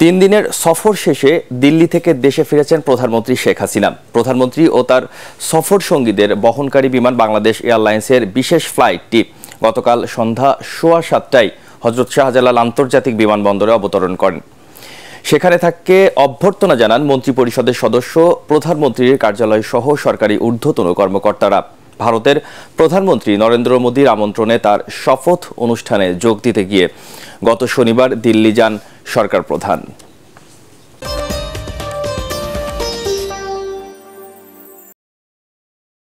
তিন দিনের সফর শেষে দিল্লি থেকে দেশে ফিরেছেন প্রধানমন্ত্রী শেখ হাসিনা প্রধানমন্ত্রী ও তার সফর সঙ্গীদের বহনকারী বিমান বাংলাদেশ এয়ারলাইন্সের বিশেষ ফ্লাইটটি গতকাল সন্ধ্যা সোয়া সাতটায় হজরত শাহজালাল আন্তর্জাতিক বিমানবন্দরে অবতরণ করেন সেখানে থাককে অভ্যর্থনা জানান মন্ত্রিপরিষদের সদস্য প্রধানমন্ত্রীর কার্যালয় সহ সরকারি ঊর্ধ্বতন কর্মকর্তারা ভারতের প্রধানমন্ত্রী নরেন্দ্র মোদীর আমন্ত্রণে তার শপথ অনুষ্ঠানে যোগ দিতে গিয়ে গত শনিবার দিল্লি যান সরকার প্রধান